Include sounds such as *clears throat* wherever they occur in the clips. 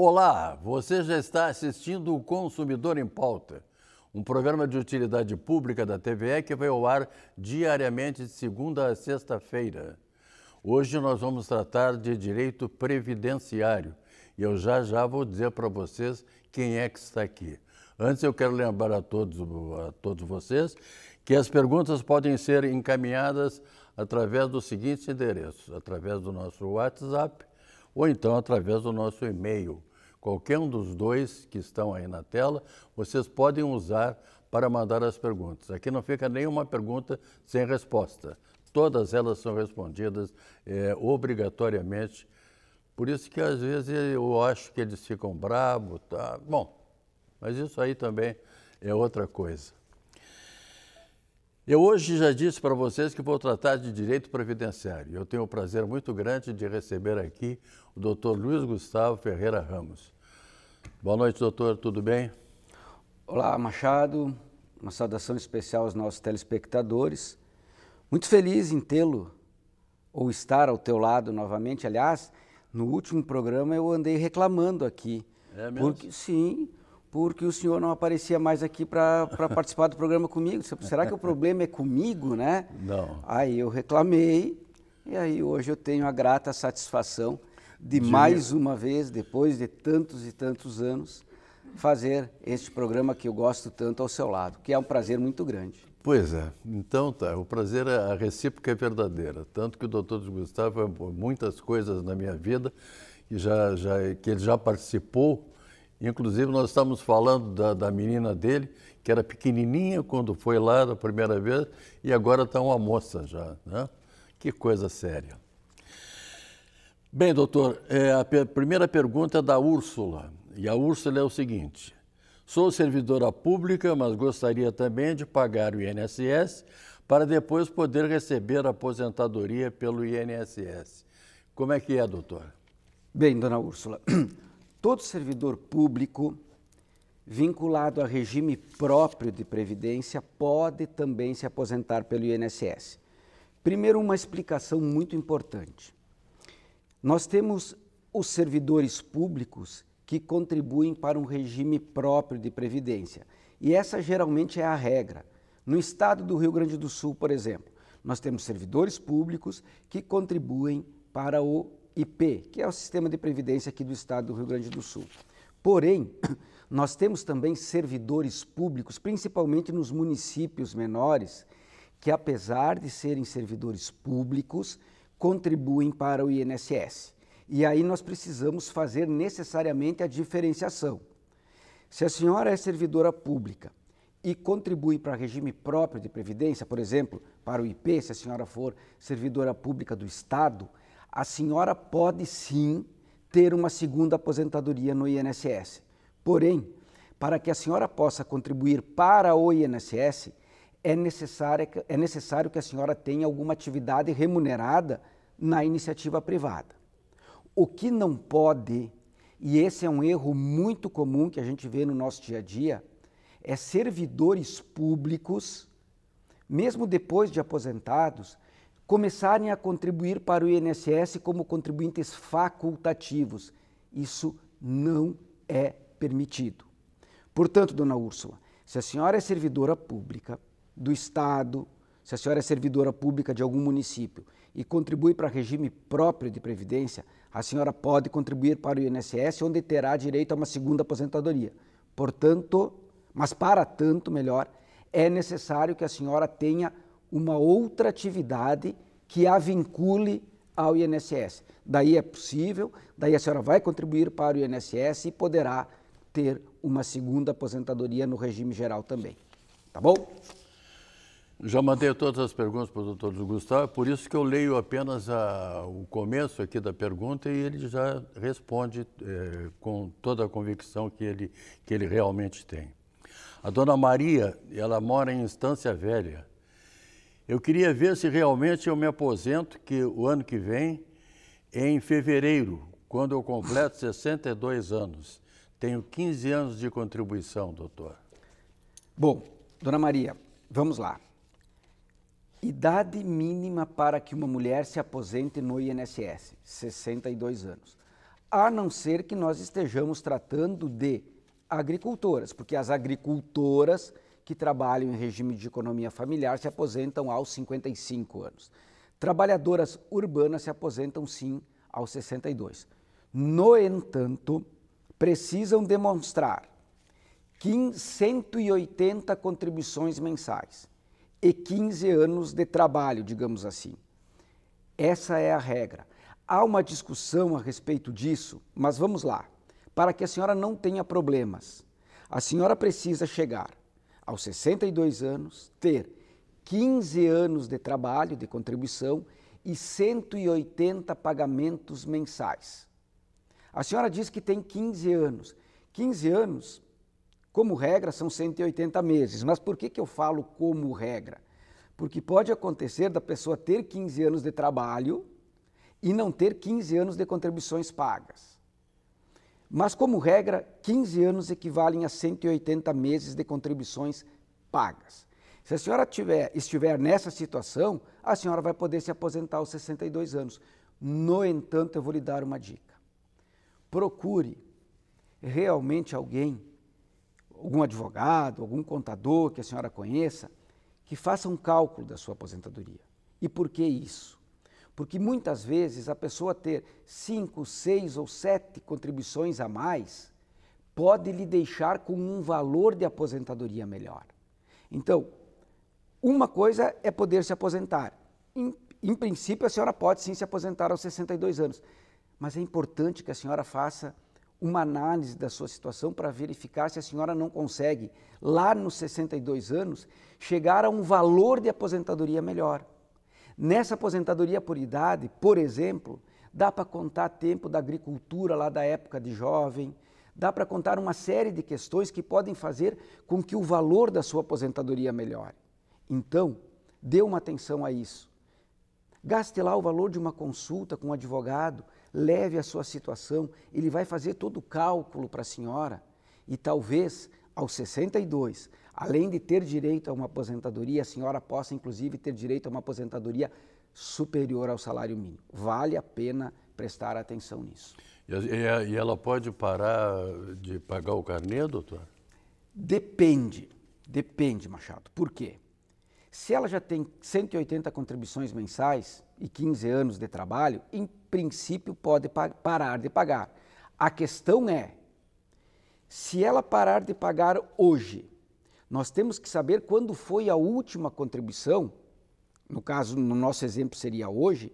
Olá, você já está assistindo o Consumidor em Pauta, um programa de utilidade pública da TVE que vai ao ar diariamente de segunda a sexta-feira. Hoje nós vamos tratar de direito previdenciário e eu já já vou dizer para vocês quem é que está aqui. Antes eu quero lembrar a todos, a todos vocês que as perguntas podem ser encaminhadas através dos seguintes endereços, através do nosso WhatsApp ou então através do nosso e-mail Qualquer um dos dois que estão aí na tela, vocês podem usar para mandar as perguntas. Aqui não fica nenhuma pergunta sem resposta. Todas elas são respondidas é, obrigatoriamente. Por isso que às vezes eu acho que eles ficam bravos, tá? Bom, mas isso aí também é outra coisa. Eu hoje já disse para vocês que vou tratar de direito previdenciário. Eu tenho o prazer muito grande de receber aqui o Dr. Luiz Gustavo Ferreira Ramos. Boa noite, doutor. Tudo bem? Olá, Machado. Uma saudação especial aos nossos telespectadores. Muito feliz em tê-lo ou estar ao teu lado novamente. Aliás, no último programa eu andei reclamando aqui. É mesmo? Porque, sim, porque o senhor não aparecia mais aqui para *laughs* participar do programa comigo. Será que o problema é comigo, né? Não. Aí eu reclamei e aí hoje eu tenho a grata satisfação de, mais uma vez, depois de tantos e tantos anos, fazer este programa que eu gosto tanto ao seu lado, que é um prazer muito grande. Pois é, então tá, o prazer, é, a recíproca é verdadeira, tanto que o doutor Gustavo muitas coisas na minha vida que, já, já, que ele já participou, inclusive nós estamos falando da, da menina dele, que era pequenininha quando foi lá da primeira vez e agora está uma moça já, né? Que coisa séria. Bem, doutor, é, a primeira pergunta é da Úrsula. E a Úrsula é o seguinte: sou servidora pública, mas gostaria também de pagar o INSS para depois poder receber a aposentadoria pelo INSS. Como é que é, doutor? Bem, dona Úrsula, *clears throat* todo servidor público vinculado a regime próprio de previdência pode também se aposentar pelo INSS. Primeiro, uma explicação muito importante. Nós temos os servidores públicos que contribuem para um regime próprio de previdência. E essa geralmente é a regra. No estado do Rio Grande do Sul, por exemplo, nós temos servidores públicos que contribuem para o IP, que é o sistema de previdência aqui do estado do Rio Grande do Sul. Porém, *clears throat* nós temos também servidores públicos, principalmente nos municípios menores, que apesar de serem servidores públicos, contribuem para o INSS. E aí nós precisamos fazer necessariamente a diferenciação. Se a senhora é servidora pública e contribui para regime próprio de previdência, por exemplo, para o IP, se a senhora for servidora pública do Estado, a senhora pode sim ter uma segunda aposentadoria no INSS. Porém, para que a senhora possa contribuir para o INSS, é necessário, é necessário que a senhora tenha alguma atividade remunerada na iniciativa privada. O que não pode, e esse é um erro muito comum que a gente vê no nosso dia a dia, é servidores públicos, mesmo depois de aposentados, começarem a contribuir para o INSS como contribuintes facultativos. Isso não é permitido. Portanto, dona Úrsula, se a senhora é servidora pública, do Estado, se a senhora é servidora pública de algum município e contribui para regime próprio de previdência, a senhora pode contribuir para o INSS, onde terá direito a uma segunda aposentadoria. Portanto, mas para tanto, melhor, é necessário que a senhora tenha uma outra atividade que a vincule ao INSS. Daí é possível, daí a senhora vai contribuir para o INSS e poderá ter uma segunda aposentadoria no regime geral também. Tá bom? Já mandei todas as perguntas para o doutor Gustavo, é por isso que eu leio apenas a, o começo aqui da pergunta e ele já responde é, com toda a convicção que ele, que ele realmente tem. A dona Maria, ela mora em Estância Velha. Eu queria ver se realmente eu me aposento, que o ano que vem, em fevereiro, quando eu completo 62 anos. Tenho 15 anos de contribuição, doutor. Bom, dona Maria, vamos lá. Idade mínima para que uma mulher se aposente no INSS, 62 anos. A não ser que nós estejamos tratando de agricultoras, porque as agricultoras que trabalham em regime de economia familiar se aposentam aos 55 anos. Trabalhadoras urbanas se aposentam sim aos 62. No entanto, precisam demonstrar 180 contribuições mensais e 15 anos de trabalho, digamos assim. Essa é a regra. Há uma discussão a respeito disso, mas vamos lá. Para que a senhora não tenha problemas, a senhora precisa chegar aos 62 anos, ter 15 anos de trabalho, de contribuição e 180 pagamentos mensais. A senhora diz que tem 15 anos. 15 anos como regra, são 180 meses. Mas por que, que eu falo como regra? Porque pode acontecer da pessoa ter 15 anos de trabalho e não ter 15 anos de contribuições pagas. Mas, como regra, 15 anos equivalem a 180 meses de contribuições pagas. Se a senhora tiver, estiver nessa situação, a senhora vai poder se aposentar aos 62 anos. No entanto, eu vou lhe dar uma dica. Procure realmente alguém algum advogado, algum contador que a senhora conheça, que faça um cálculo da sua aposentadoria. E por que isso? Porque muitas vezes a pessoa ter cinco, seis ou sete contribuições a mais pode lhe deixar com um valor de aposentadoria melhor. Então, uma coisa é poder se aposentar. Em, em princípio, a senhora pode sim se aposentar aos 62 anos, mas é importante que a senhora faça uma análise da sua situação para verificar se a senhora não consegue, lá nos 62 anos, chegar a um valor de aposentadoria melhor. Nessa aposentadoria por idade, por exemplo, dá para contar tempo da agricultura lá da época de jovem, dá para contar uma série de questões que podem fazer com que o valor da sua aposentadoria melhore. Então, dê uma atenção a isso. Gaste lá o valor de uma consulta com um advogado, leve a sua situação, ele vai fazer todo o cálculo para a senhora e talvez aos 62, além de ter direito a uma aposentadoria, a senhora possa inclusive ter direito a uma aposentadoria superior ao salário mínimo. Vale a pena prestar atenção nisso. E, ela pode parar de pagar o carnê, doutor? Depende, depende, Machado. Por quê? Se ela já tem 180 contribuições mensais e 15 anos de trabalho, em princípio pode parar de pagar. A questão é, se ela parar de pagar hoje, nós temos que saber quando foi a última contribuição, no caso, no nosso exemplo seria hoje,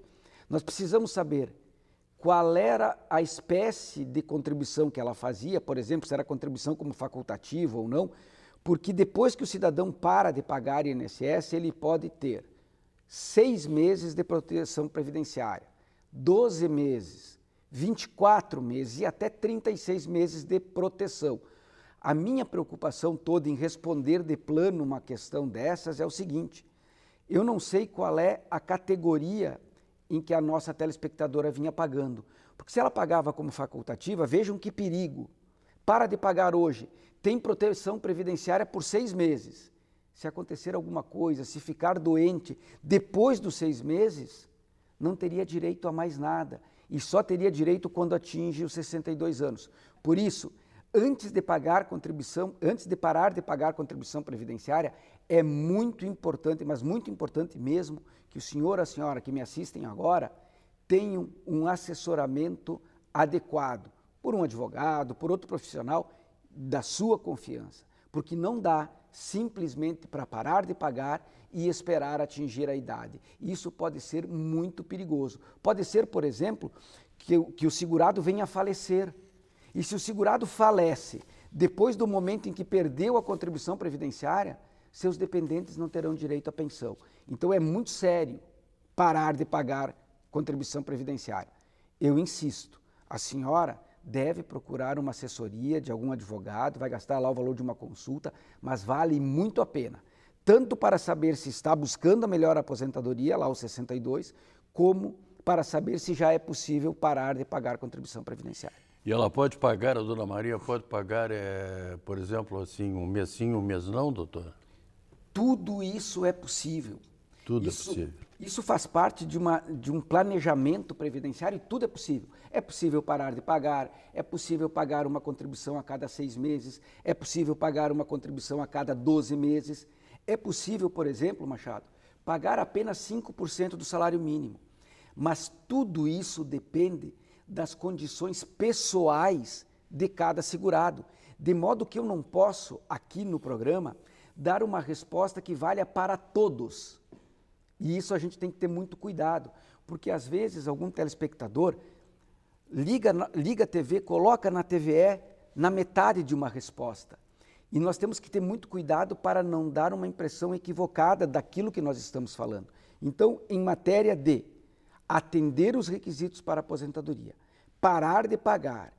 nós precisamos saber qual era a espécie de contribuição que ela fazia, por exemplo, se era contribuição como facultativa ou não, porque depois que o cidadão para de pagar INSS, ele pode ter seis meses de proteção previdenciária, 12 meses, 24 meses e até 36 meses de proteção. A minha preocupação toda em responder de plano uma questão dessas é o seguinte: eu não sei qual é a categoria em que a nossa telespectadora vinha pagando. Porque se ela pagava como facultativa, vejam que perigo. Para de pagar hoje tem proteção previdenciária por seis meses. Se acontecer alguma coisa, se ficar doente depois dos seis meses, não teria direito a mais nada e só teria direito quando atinge os 62 anos. Por isso, antes de pagar contribuição, antes de parar de pagar contribuição previdenciária, é muito importante, mas muito importante mesmo, que o senhor, a senhora que me assistem agora, tenham um assessoramento adequado por um advogado, por outro profissional da sua confiança, porque não dá simplesmente para parar de pagar e esperar atingir a idade. Isso pode ser muito perigoso. Pode ser, por exemplo, que, que o segurado venha a falecer. E se o segurado falece depois do momento em que perdeu a contribuição previdenciária, seus dependentes não terão direito à pensão. Então é muito sério parar de pagar contribuição previdenciária. Eu insisto, a senhora deve procurar uma assessoria de algum advogado, vai gastar lá o valor de uma consulta, mas vale muito a pena. Tanto para saber se está buscando a melhor aposentadoria, lá os 62, como para saber se já é possível parar de pagar contribuição previdenciária. E ela pode pagar, a dona Maria pode pagar, é, por exemplo, assim, um mês sim, um mês não, doutor? Tudo isso é possível. Tudo é isso, é possível. Isso faz parte de, uma, de um planejamento previdenciário e tudo é possível. É possível parar de pagar, é possível pagar uma contribuição a cada seis meses, é possível pagar uma contribuição a cada 12 meses. É possível, por exemplo, Machado, pagar apenas 5% do salário mínimo. Mas tudo isso depende das condições pessoais de cada segurado. De modo que eu não posso, aqui no programa, dar uma resposta que valha para todos. E isso a gente tem que ter muito cuidado, porque às vezes algum telespectador liga, liga a TV, coloca na TVE na metade de uma resposta. E nós temos que ter muito cuidado para não dar uma impressão equivocada daquilo que nós estamos falando. Então, em matéria de atender os requisitos para aposentadoria, parar de pagar,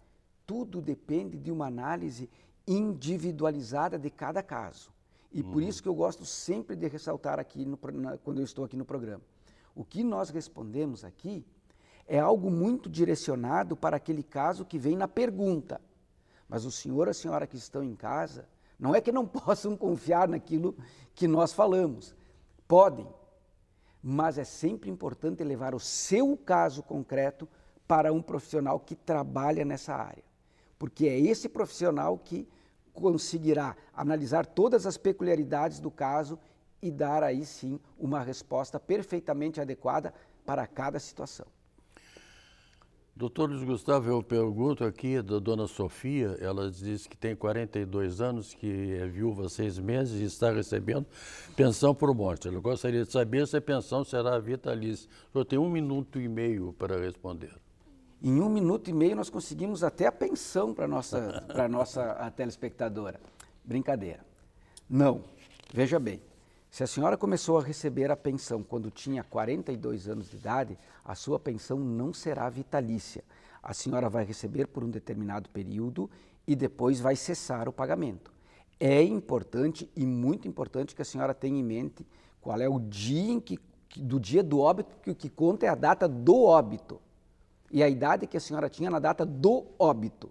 tudo depende de uma análise individualizada de cada caso. E por uhum. isso que eu gosto sempre de ressaltar aqui, no, na, quando eu estou aqui no programa. O que nós respondemos aqui é algo muito direcionado para aquele caso que vem na pergunta. Mas o senhor, a senhora que estão em casa, não é que não *laughs* possam confiar naquilo que nós falamos. Podem, mas é sempre importante levar o seu caso concreto para um profissional que trabalha nessa área, porque é esse profissional que conseguirá analisar todas as peculiaridades do caso e dar aí sim uma resposta perfeitamente adequada para cada situação. Doutor Luiz Gustavo, eu pergunto aqui da dona Sofia, ela diz que tem 42 anos, que é viúva há seis meses e está recebendo pensão por morte. Ela gostaria de saber se a pensão será vitalícia. Eu tenho tem um minuto e meio para responder. Em um minuto e meio nós conseguimos até a pensão para a nossa, nossa a telespectadora. Brincadeira. Não. Veja bem, se a senhora começou a receber a pensão quando tinha 42 anos de idade, a sua pensão não será vitalícia. A senhora vai receber por um determinado período e depois vai cessar o pagamento. É importante e muito importante que a senhora tenha em mente qual é o dia em que, do dia do óbito, que o que conta é a data do óbito e a idade que a senhora tinha na data do óbito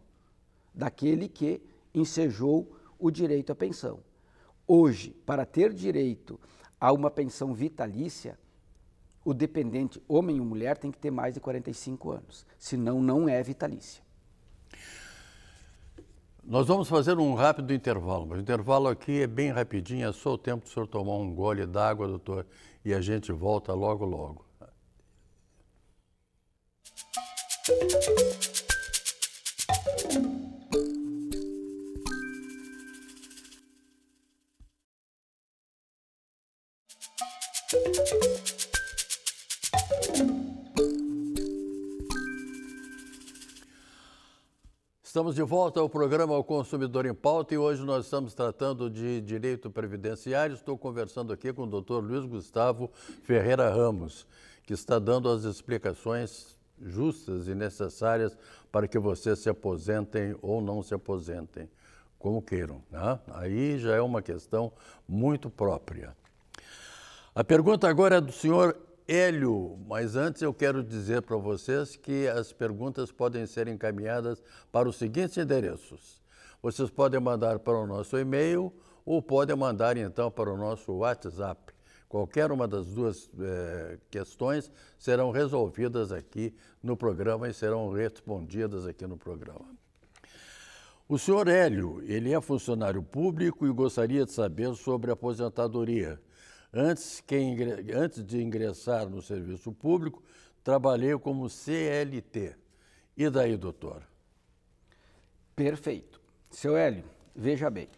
daquele que ensejou o direito à pensão. Hoje, para ter direito a uma pensão vitalícia, o dependente, homem ou mulher, tem que ter mais de 45 anos, senão não é vitalícia. Nós vamos fazer um rápido intervalo, mas o intervalo aqui é bem rapidinho, é só o tempo do senhor tomar um gole d'água, doutor, e a gente volta logo, logo. Estamos de volta ao programa O Consumidor em Pauta e hoje nós estamos tratando de direito previdenciário. Estou conversando aqui com o doutor Luiz Gustavo Ferreira Ramos, que está dando as explicações justas e necessárias para que vocês se aposentem ou não se aposentem, como queiram. Né? Aí já é uma questão muito própria. A pergunta agora é do senhor Hélio, mas antes eu quero dizer para vocês que as perguntas podem ser encaminhadas para os seguintes endereços. Vocês podem mandar para o nosso e-mail ou podem mandar então para o nosso WhatsApp. Qualquer uma das duas eh, questões serão resolvidas aqui no programa e serão respondidas aqui no programa. O senhor Hélio, ele é funcionário público e gostaria de saber sobre aposentadoria. Antes, ingre... Antes de ingressar no serviço público, trabalhei como CLT. E daí, doutor? Perfeito. Seu Hélio, veja bem.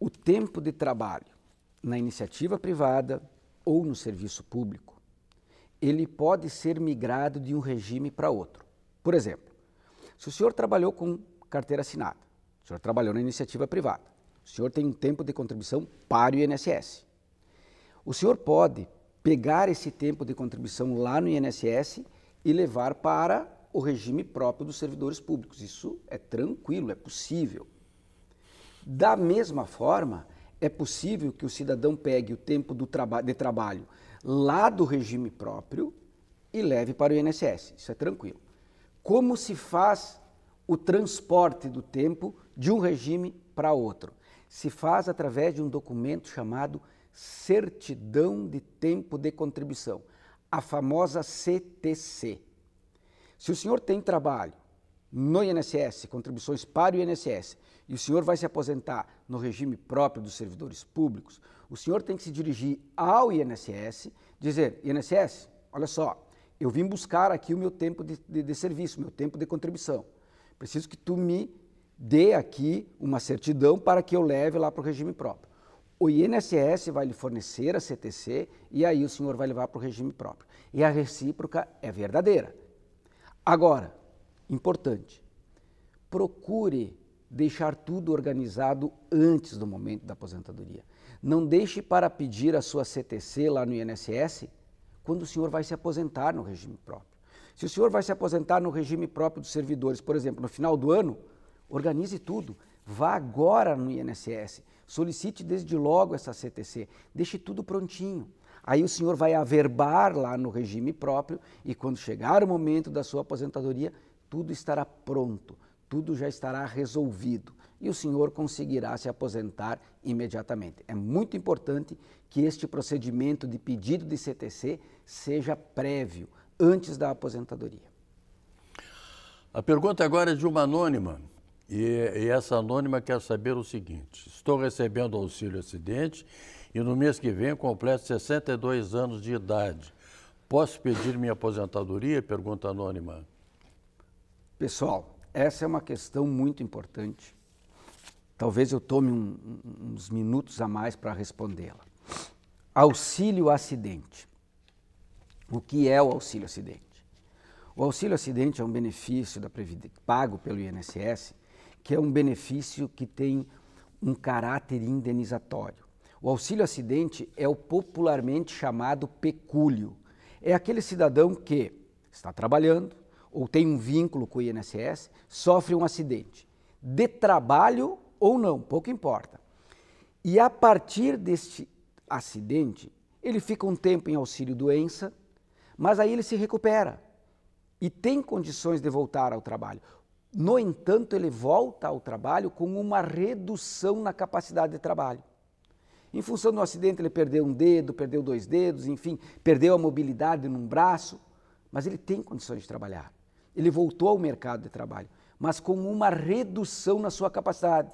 O tempo de trabalho na iniciativa privada ou no serviço público, ele pode ser migrado de um regime para outro. Por exemplo, se o senhor trabalhou com carteira assinada, o senhor trabalhou na iniciativa privada, o senhor tem um tempo de contribuição para o INSS. O senhor pode pegar esse tempo de contribuição lá no INSS e levar para o regime próprio dos servidores públicos. Isso é tranquilo, é possível. Da mesma forma, é possível que o cidadão pegue o tempo traba de trabalho lá do regime próprio e leve para o INSS. Isso é tranquilo. Como se faz o transporte do tempo de um regime para outro? Se faz através de um documento chamado certidão de tempo de contribuição, a famosa CTC. Se o senhor tem trabalho no INSS, contribuições para o INSS, e o senhor vai se aposentar no regime próprio dos servidores públicos, o senhor tem que se dirigir ao INSS, dizer: INSS, olha só, eu vim buscar aqui o meu tempo de, de, de serviço, meu tempo de contribuição. Preciso que tu me dê aqui uma certidão para que eu leve lá para o regime próprio o INSS vai lhe fornecer a CTC e aí o senhor vai levar para o regime próprio. E a recíproca é verdadeira. Agora, importante, procure deixar tudo organizado antes do momento da aposentadoria. Não deixe para pedir a sua CTC lá no INSS quando o senhor vai se aposentar no regime próprio. Se o senhor vai se aposentar no regime próprio dos servidores, por exemplo, no final do ano, organize tudo. Vá agora no INSS, Solicite desde logo essa CTC, deixe tudo prontinho. Aí o senhor vai averbar lá no regime próprio e quando chegar o momento da sua aposentadoria, tudo estará pronto, tudo já estará resolvido e o senhor conseguirá se aposentar imediatamente. É muito importante que este procedimento de pedido de CTC seja prévio, antes da aposentadoria. A pergunta agora é de uma anônima. E, e essa anônima quer saber o seguinte: estou recebendo auxílio acidente e no mês que vem completo 62 anos de idade. Posso pedir minha aposentadoria? Pergunta anônima. Pessoal, essa é uma questão muito importante. Talvez eu tome um, uns minutos a mais para respondê-la. Auxílio acidente. O que é o auxílio acidente? O auxílio acidente é um benefício da Previdência, pago pelo INSS que é um benefício que tem um caráter indenizatório. O auxílio acidente é o popularmente chamado pecúlio. É aquele cidadão que está trabalhando ou tem um vínculo com o INSS, sofre um acidente, de trabalho ou não, pouco importa. E a partir deste acidente, ele fica um tempo em auxílio doença, mas aí ele se recupera e tem condições de voltar ao trabalho. No entanto, ele volta ao trabalho com uma redução na capacidade de trabalho. Em função do acidente, ele perdeu um dedo, perdeu dois dedos, enfim, perdeu a mobilidade num braço, mas ele tem condições de trabalhar. Ele voltou ao mercado de trabalho, mas com uma redução na sua capacidade.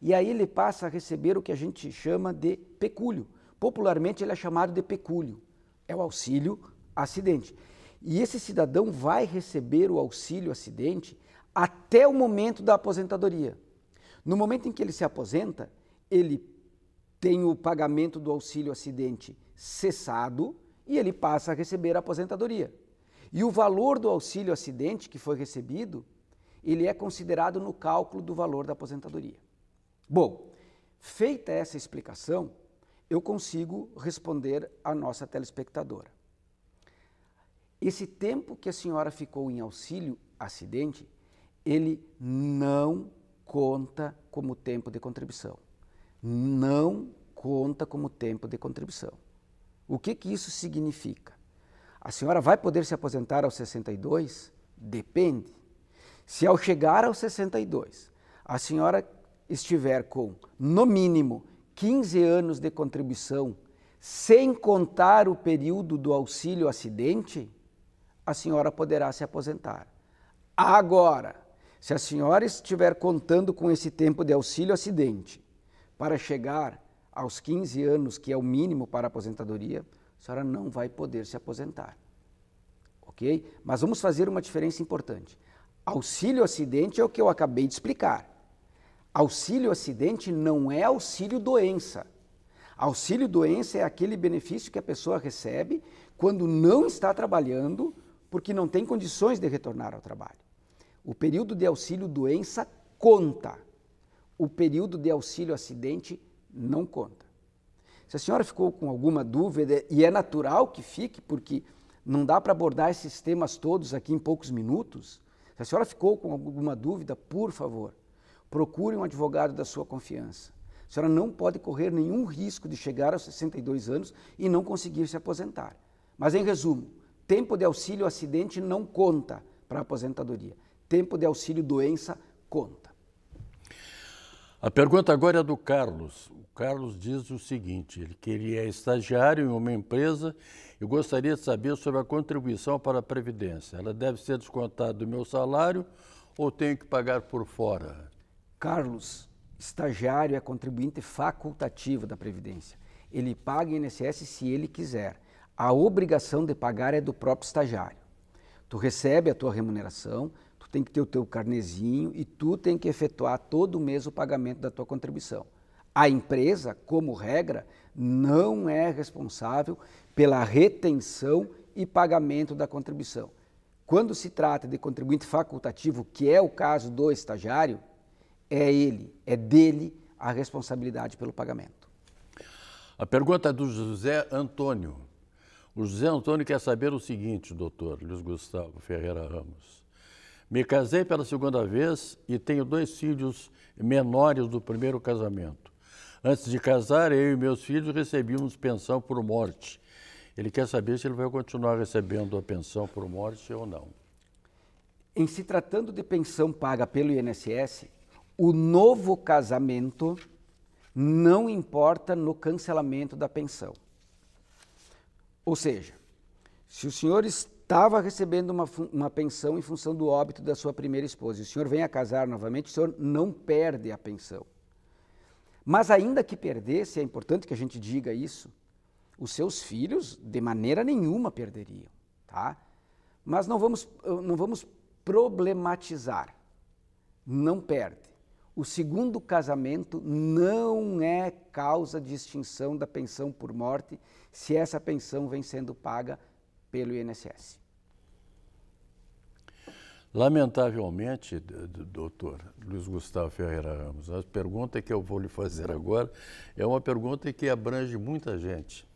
E aí ele passa a receber o que a gente chama de pecúlio. Popularmente ele é chamado de pecúlio. É o auxílio acidente. E esse cidadão vai receber o auxílio acidente até o momento da aposentadoria. No momento em que ele se aposenta, ele tem o pagamento do auxílio acidente cessado e ele passa a receber a aposentadoria. E o valor do auxílio acidente que foi recebido, ele é considerado no cálculo do valor da aposentadoria. Bom, feita essa explicação, eu consigo responder à nossa telespectadora. Esse tempo que a senhora ficou em auxílio acidente ele não conta como tempo de contribuição. Não conta como tempo de contribuição. O que, que isso significa? A senhora vai poder se aposentar aos 62? Depende. Se ao chegar aos 62, a senhora estiver com, no mínimo, 15 anos de contribuição, sem contar o período do auxílio acidente, a senhora poderá se aposentar. Agora, se a senhora estiver contando com esse tempo de auxílio acidente para chegar aos 15 anos, que é o mínimo para a aposentadoria, a senhora não vai poder se aposentar. Ok? Mas vamos fazer uma diferença importante. Auxílio acidente é o que eu acabei de explicar. Auxílio acidente não é auxílio doença. Auxílio doença é aquele benefício que a pessoa recebe quando não está trabalhando porque não tem condições de retornar ao trabalho. O período de auxílio doença conta. O período de auxílio acidente não conta. Se a senhora ficou com alguma dúvida, e é natural que fique, porque não dá para abordar esses temas todos aqui em poucos minutos. Se a senhora ficou com alguma dúvida, por favor, procure um advogado da sua confiança. A senhora não pode correr nenhum risco de chegar aos 62 anos e não conseguir se aposentar. Mas, em resumo, tempo de auxílio acidente não conta para a aposentadoria tempo de auxílio doença conta. A pergunta agora é do Carlos. O Carlos diz o seguinte: ele queria é estagiário em uma empresa e gostaria de saber sobre a contribuição para a Previdência. Ela deve ser descontada do meu salário ou tenho que pagar por fora? Carlos, estagiário é contribuinte facultativo da Previdência. Ele paga INSS se ele quiser. A obrigação de pagar é do próprio estagiário. Tu recebe a tua remuneração, tu tem que ter o teu carnezinho e tu tem que efetuar todo mês o pagamento da tua contribuição. A empresa, como regra, não é responsável pela retenção e pagamento da contribuição. Quando se trata de contribuinte facultativo, que é o caso do estagiário, é ele, é dele a responsabilidade pelo pagamento. A pergunta é do José Antônio. O José Antônio quer saber o seguinte, doutor Luiz Gustavo Ferreira Ramos. Me casei pela segunda vez e tenho dois filhos menores do primeiro casamento. Antes de casar, eu e meus filhos recebíamos pensão por morte. Ele quer saber se ele vai continuar recebendo a pensão por morte ou não. Em se tratando de pensão paga pelo INSS, o novo casamento não importa no cancelamento da pensão. Ou seja, se os senhores estava recebendo uma, uma pensão em função do óbito da sua primeira esposa. E o senhor vem a casar novamente, o senhor não perde a pensão. Mas ainda que perdesse, é importante que a gente diga isso, os seus filhos de maneira nenhuma perderiam, tá? Mas não vamos, eh, não vamos problematizar. Não perde. O segundo casamento não é causa de extinção da pensão por morte se essa pensão vem sendo paga pelo INSS. Lamentavelmente, doutor Luiz Gustavo Ferreira Ramos, a pergunta que eu vou lhe fazer agora é uma pergunta que abrange muita gente.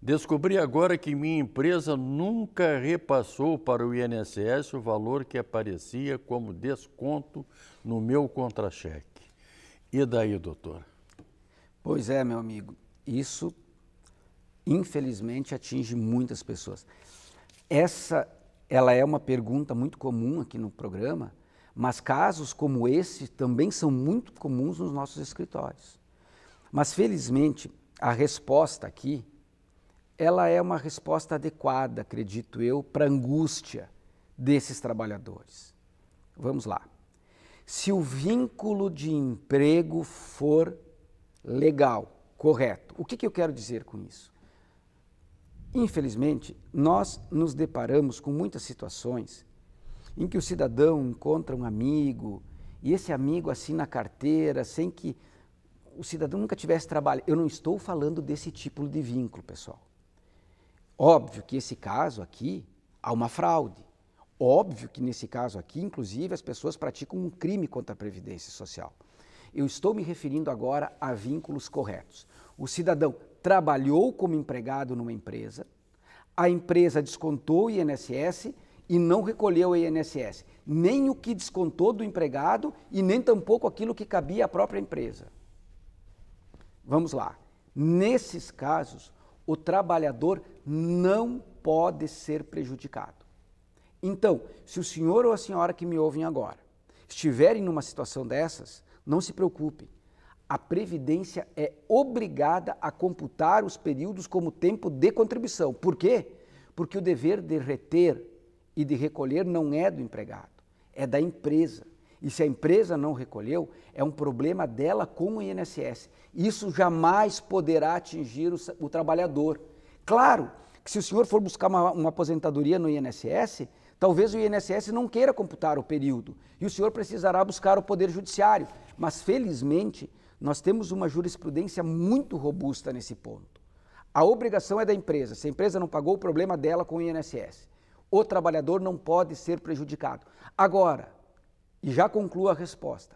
Descobri agora que minha empresa nunca repassou para o INSS o valor que aparecia como desconto no meu contra-cheque. E daí, doutor? Pois é, meu amigo, isso infelizmente atinge muitas pessoas. Essa ela é uma pergunta muito comum aqui no programa, mas casos como esse também são muito comuns nos nossos escritórios. Mas felizmente a resposta aqui ela é uma resposta adequada, acredito eu, para a angústia desses trabalhadores. Vamos lá. Se o vínculo de emprego for legal, correto, o que, que eu quero dizer com isso? Infelizmente, nós nos deparamos com muitas situações em que o cidadão encontra um amigo e esse amigo assina a carteira sem que o cidadão nunca tivesse trabalho. Eu não estou falando desse tipo de vínculo, pessoal. Óbvio que esse caso aqui há uma fraude. Óbvio que nesse caso aqui, inclusive, as pessoas praticam um crime contra a Previdência Social. Eu estou me referindo agora a vínculos corretos. O cidadão trabalhou como empregado numa empresa, a empresa descontou o INSS e não recolheu o INSS, nem o que descontou do empregado e nem tampouco aquilo que cabia à própria empresa. Vamos lá. Nesses casos, o trabalhador não pode ser prejudicado. Então, se o senhor ou a senhora que me ouvem agora estiverem numa situação dessas, não se preocupe a Previdência é obrigada a computar os períodos como tempo de contribuição. Por quê? Porque o dever de reter e de recolher não é do empregado, é da empresa. E se a empresa não recolheu, é um problema dela com o INSS. Isso jamais poderá atingir o, o trabalhador. Claro que se o senhor for buscar uma, uma aposentadoria no INSS, Talvez o INSS não queira computar o período e o senhor precisará buscar o Poder Judiciário. Mas, felizmente, nós temos uma jurisprudência muito robusta nesse ponto. A obrigação é da empresa. Se a empresa não pagou, o problema dela com o INSS. O trabalhador não pode ser prejudicado. Agora, e já concluo a resposta,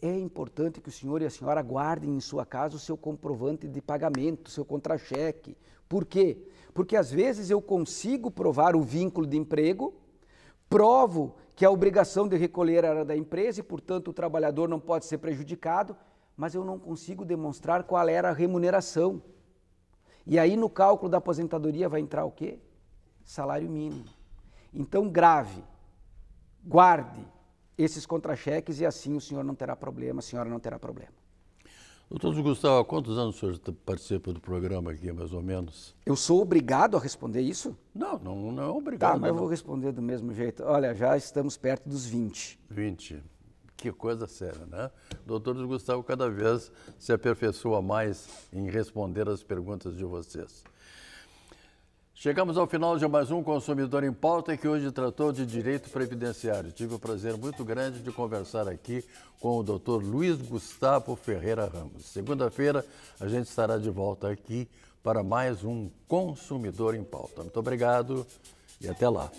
é importante que o senhor e a senhora guardem em sua casa o seu comprovante de pagamento, o seu contra-cheque. Por quê? Porque às vezes eu consigo provar o vínculo de emprego, provo que a obrigação de recolher era da empresa e, portanto, o trabalhador não pode ser prejudicado mas eu não consigo demonstrar qual era a remuneração. E aí no cálculo da aposentadoria vai entrar o quê? Salário mínimo. Então grave, guarde esses contra-cheques e assim o senhor não terá problema, a senhora não terá problema. Doutor Gustavo, há quantos anos o senhor participa do programa aqui, mais ou menos? Eu sou obrigado a responder isso? Não, não, não é tá, obrigado. Tá, mas não. eu vou responder do mesmo jeito. Olha, já estamos perto dos 20. 20. Que coisa séria, né? O doutor Gustavo cada vez se aperfeiçoa mais em responder as perguntas de vocês. Chegamos ao final de mais um Consumidor em Pauta, que hoje tratou de direito previdenciário. Tive o prazer muito grande de conversar aqui com o doutor Luiz Gustavo Ferreira Ramos. Segunda-feira, a gente estará de volta aqui para mais um Consumidor em Pauta. Muito obrigado e até lá.